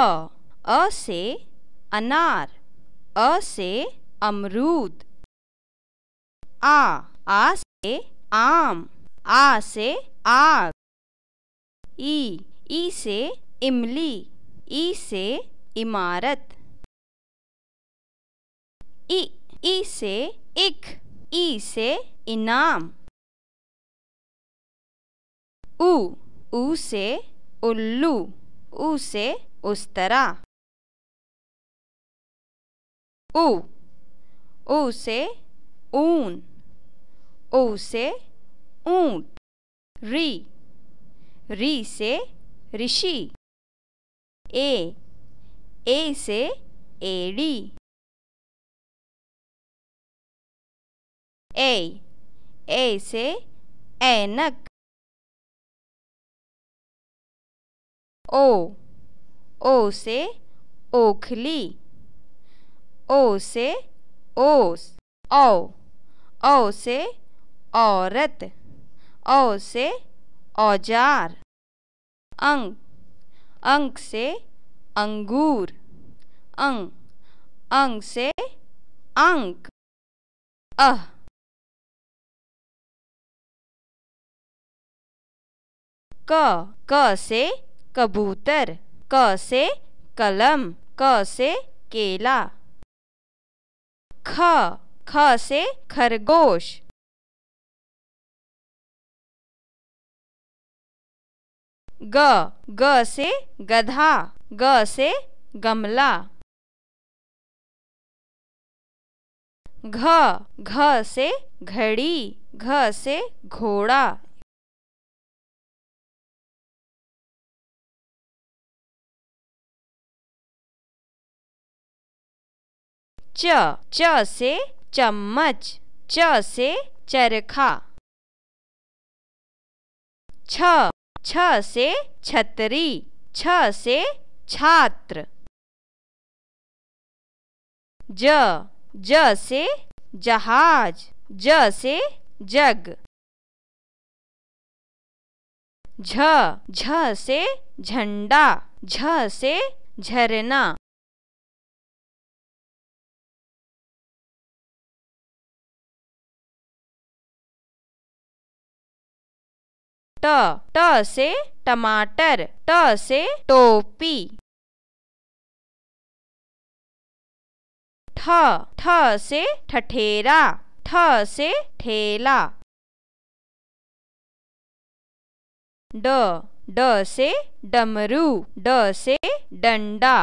अ अ से अनार अ से अमरूद आ आ से आम आ से आग ई ई से इमली ई से इमारत ई ई से इख ई से इनाम उ उ से उल्लू उ से उस्तरा उ उ से ऊन उ से ऊंट री री से ऋषि ए ए से एड़ी ए ए से ऐनक ओ ओ से ओखली ओ से ओस औ ओ से औरत ओ से औजार अंग अंक से अंगूर अंग अंग से अंक अह क क से कबूतर क से कलम क से केला ख ख से खरगोश ग ग से गधा ग से गमला घ घ से घड़ी घ से घोड़ा च से चम्मच च से चरखा छ छ से छतरी छ से छात्र ज ज से जहाज ज से जग झ झ से झंडा झ से झरना ट ट से टमाटर ट से टोपी ठ ठ से ठठेरा ठ से ठेला ड ड से डमरू ड से डंडा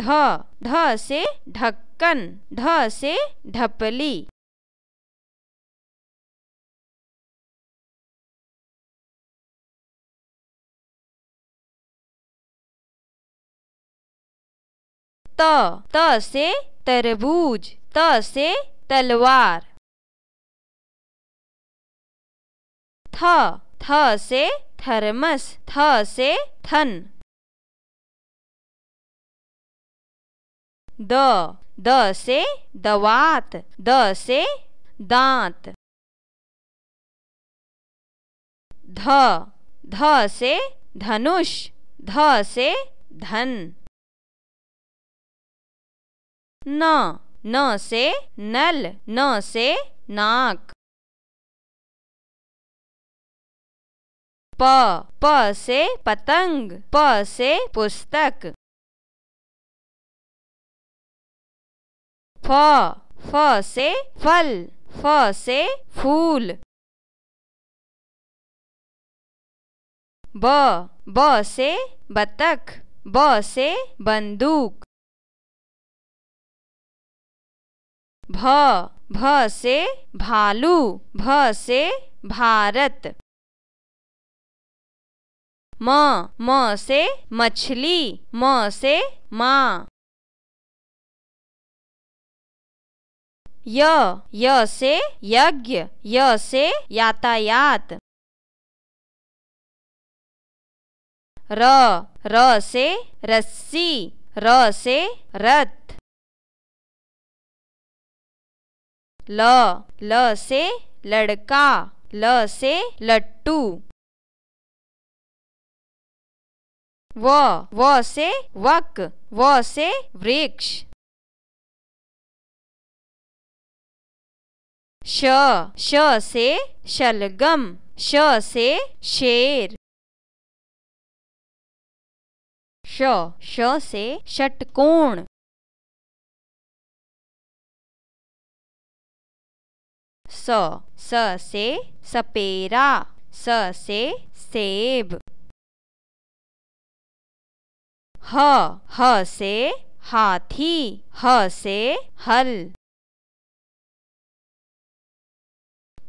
ढ ढ से ढक्कन ढ से ढपली त त से तरबूज त से तलवार थ थ से थर्मस थ से थन द द से दवात द से दांत ध ध से धनुष ध से धन न न से नल न से नाक प प से पतंग प से पुस्तक फ फ से फल फ से फूल ब ब से बतख ब से बंदूक भ भ से भालू भ से भारत म म से मछली म से माँ य य से यज्ञ य से यातायात र र से रस्सी र से रथ ल ल से लड़का ल से लट्टू व व से वक व से वृक्ष श श से शलगम श से शेर श श से षटकोण स स से सपेरा स से सेब ह ह से हाथी ह से हल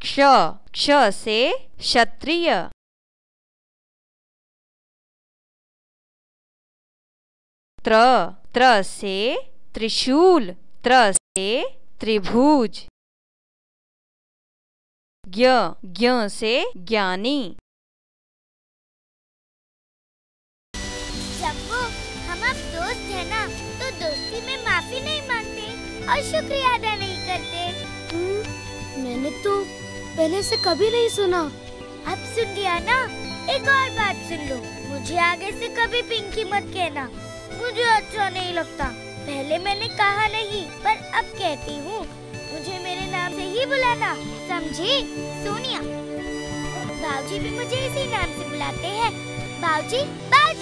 क्ष क्ष से क्षत्रिय त्र त्र से त्रिशूल त्र से त्रिभुज ज्ञ ज्ञ से ज्ञानी हम अब दोस्त है ना तो दोस्ती में माफी नहीं मांगते और शुक्रिया अदा नहीं करते हम्म, मैंने तो पहले से कभी नहीं सुना अब सुन लिया ना एक और बात सुन लो मुझे आगे से कभी पिंकी मत कहना मुझे अच्छा नहीं लगता पहले मैंने कहा नहीं पर अब कहती हूँ मुझे नाम से ही बुलाना समझे सोनिया बाबूजी भी मुझे इसी नाम से बुलाते हैं बाबूजी